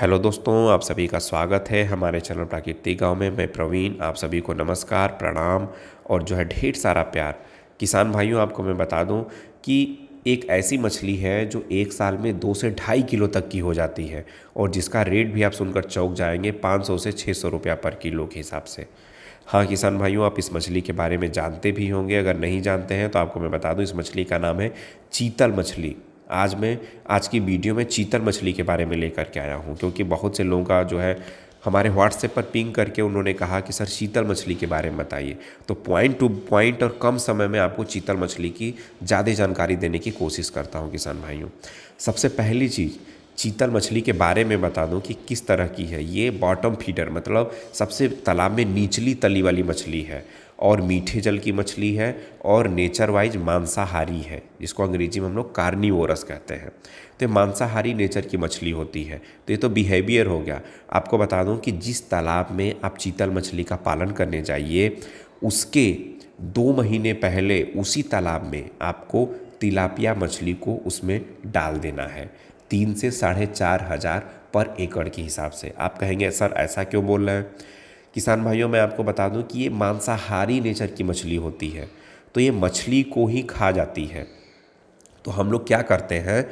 hello दोस्तों आप सभी का स्वागत है हमारे चैनल प्राकृतिक गांव में मैं प्रवीण आप सभी को नमस्कार प्रणाम और जो है ढेर सारा प्यार किसान भाइयों आपको मैं बता दूं कि एक ऐसी मछली है जो एक साल में दो से ढाई किलो तक की हो जाती है और जिसका रेट भी आप सुनकर चौक जाएंगे 500 से 600 रुपया पर किलो के हिसाब से हाँ किसान भाइयों आप इस मछली के बारे में जानते भी होंगे अगर नहीं जानते हैं तो आपको मैं बता दूं इस मछली का नाम है चीतल मछली आज मैं आज की वीडियो में चीतल मछली के बारे में लेकर के आया हूँ क्योंकि बहुत से लोगों का जो है हमारे व्हाट्सएप पर पिंग करके उन्होंने कहा कि सर शीतल मछली के बारे में बताइए तो पॉइंट टू पॉइंट और कम समय में आपको चीतल मछली की ज़्यादा जानकारी देने की कोशिश करता हूँ किसान भाइयों सबसे पहली चीज़ चीतल मछली के बारे में बता दूं कि किस तरह की है ये बॉटम फीडर मतलब सबसे तालाब में निचली तली वाली मछली है और मीठे जल की मछली है और नेचर वाइज मांसाहारी है जिसको अंग्रेजी में हम लोग कार्निवोरस कहते हैं तो ये मांसाहारी नेचर की मछली होती है तो ये तो बिहेवियर हो गया आपको बता दूं कि जिस तालाब में आप चीतल मछली का पालन करने जाइए उसके दो महीने पहले उसी तालाब में आपको तिलापिया मछली को उसमें डाल देना है तीन से साढ़े चार हज़ार पर एकड़ के हिसाब से आप कहेंगे सर ऐसा क्यों बोल रहे हैं किसान भाइयों मैं आपको बता दूं कि ये मांसाहारी नेचर की मछली होती है तो ये मछली को ही खा जाती है तो हम लोग क्या करते हैं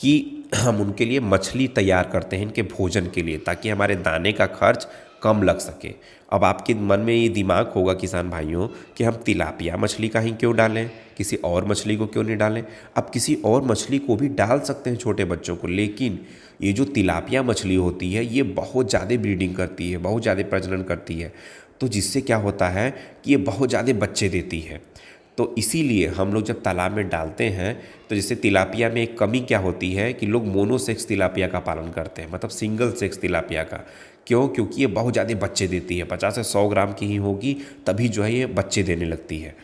कि हम उनके लिए मछली तैयार करते हैं इनके भोजन के लिए ताकि हमारे दाने का खर्च कम लग सके अब आपके मन में ये दिमाग होगा किसान भाइयों कि हम तिलापिया मछली का ही क्यों डालें किसी और मछली को क्यों नहीं डालें अब किसी और मछली को भी डाल सकते हैं छोटे बच्चों को लेकिन ये जो तिलापिया मछली होती है ये बहुत ज़्यादा ब्रीडिंग करती है बहुत ज़्यादा प्रजनन करती है तो जिससे क्या होता है कि ये बहुत ज़्यादा बच्चे देती है तो इसीलिए हम लोग जब तालाब में डालते हैं तो जैसे तिलापिया में एक कमी क्या होती है कि लोग मोनोसेक्स तिलापिया का पालन करते हैं मतलब सिंगल सेक्स तिलापिया का क्यों क्योंकि ये बहुत ज़्यादा बच्चे देती है पचास से सौ ग्राम की ही होगी तभी जो है ये बच्चे देने लगती है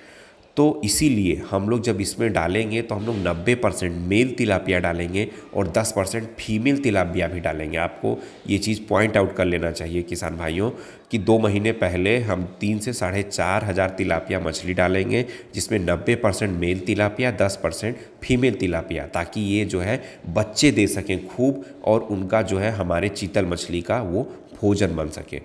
तो इसीलिए हम लोग जब इसमें डालेंगे तो हम लोग 90 परसेंट मेल तिलापिया डालेंगे और 10 परसेंट फीमेल तिलापिया भी डालेंगे आपको ये चीज़ पॉइंट आउट कर लेना चाहिए किसान भाइयों कि दो महीने पहले हम तीन से साढ़े चार हज़ार तिलापिया मछली डालेंगे जिसमें नब्बे परसेंट मेल तिलापिया दस परसेंट फीमेल तिलापिया ताकि ये जो है बच्चे दे सकें खूब और उनका जो है हमारे चीतल मछली का वो भोजन बन सके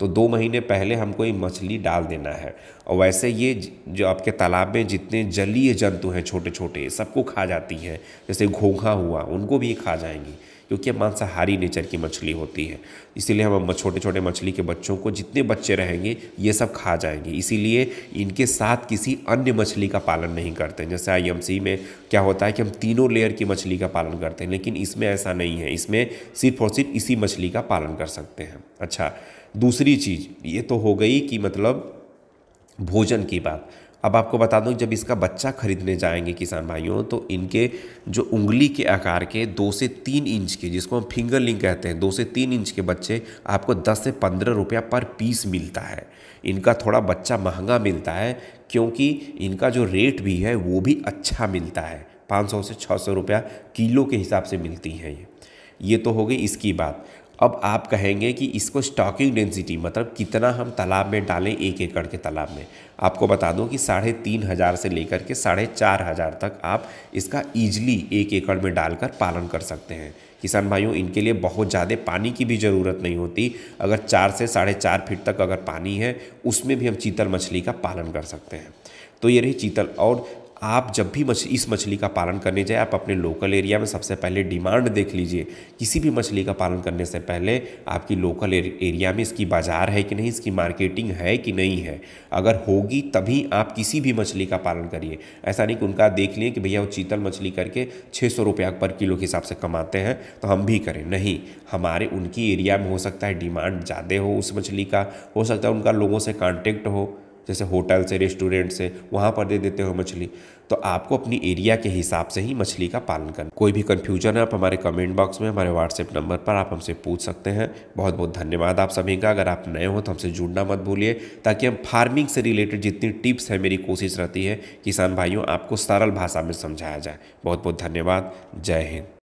तो दो महीने पहले हमको ये मछली डाल देना है और वैसे ये जो आपके तालाब में जितने जलीय जंतु हैं छोटे छोटे सबको खा जाती हैं जैसे घोंघा हुआ उनको भी खा जाएंगी क्योंकि मांसाहारी नेचर की मछली होती है इसीलिए हम छोटे छोटे मछली के बच्चों को जितने बच्चे रहेंगे ये सब खा जाएंगे इसीलिए इनके साथ किसी अन्य मछली का पालन नहीं करते हैं जैसे आई में क्या होता है कि हम तीनों लेयर की मछली का पालन करते हैं लेकिन इसमें ऐसा नहीं है इसमें सिर्फ और सिर्फ इसी मछली का पालन कर सकते हैं अच्छा दूसरी चीज़ ये तो हो गई कि मतलब भोजन की बात अब आपको बता दूं जब इसका बच्चा खरीदने जाएंगे किसान भाइयों तो इनके जो उंगली के आकार के दो से तीन इंच के जिसको हम फिंगरलिंग कहते हैं दो से तीन इंच के बच्चे आपको दस से पंद्रह रुपया पर पीस मिलता है इनका थोड़ा बच्चा महंगा मिलता है क्योंकि इनका जो रेट भी है वो भी अच्छा मिलता है पाँच सौ से छः सौ रुपया किलो के हिसाब से मिलती हैं ये ये तो हो गई इसकी बात अब आप कहेंगे कि इसको स्टॉकिंग डेंसिटी मतलब कितना हम तालाब में डालें एक एकड़ के तालाब में आपको बता दूं कि साढ़े तीन हज़ार से लेकर के साढ़े चार हज़ार तक आप इसका ईजली एक एकड़ में डालकर पालन कर सकते हैं किसान भाइयों इनके लिए बहुत ज़्यादा पानी की भी ज़रूरत नहीं होती अगर चार से साढ़े चार फीट तक अगर पानी है उसमें भी हम चीतल मछली का पालन कर सकते हैं तो ये रही चीतल और आप जब भी मछ इस मछली का पालन करने जाए आप अपने लोकल एरिया में सबसे पहले डिमांड देख लीजिए किसी भी मछली का पालन करने से पहले आपकी लोकल एरिया में इसकी बाज़ार है कि नहीं इसकी मार्केटिंग है कि नहीं है अगर होगी तभी आप किसी भी मछली का पालन करिए ऐसा नहीं कि उनका देख लिए कि भैया वो चीतल मछली करके छः सौ रुपया पर किलो के हिसाब से कमाते हैं तो हम भी करें नहीं हमारे उनकी एरिया में हो सकता है डिमांड ज़्यादा हो उस मछली का हो सकता है उनका लोगों से कॉन्टेक्ट हो जैसे होटल से रेस्टोरेंट से वहाँ पर दे देते हो मछली तो आपको अपनी एरिया के हिसाब से ही मछली का पालन करना कोई भी कन्फ्यूजन है आप हमारे कमेंट बॉक्स में हमारे व्हाट्सएप नंबर पर आप हमसे पूछ सकते हैं बहुत बहुत धन्यवाद आप सभी का अगर आप नए हो तो हमसे जुड़ना मत भूलिए ताकि हम फार्मिंग से रिलेटेड जितनी टिप्स है मेरी कोशिश रहती है किसान भाइयों आपको सरल भाषा में समझाया जाए बहुत बहुत धन्यवाद जय हिंद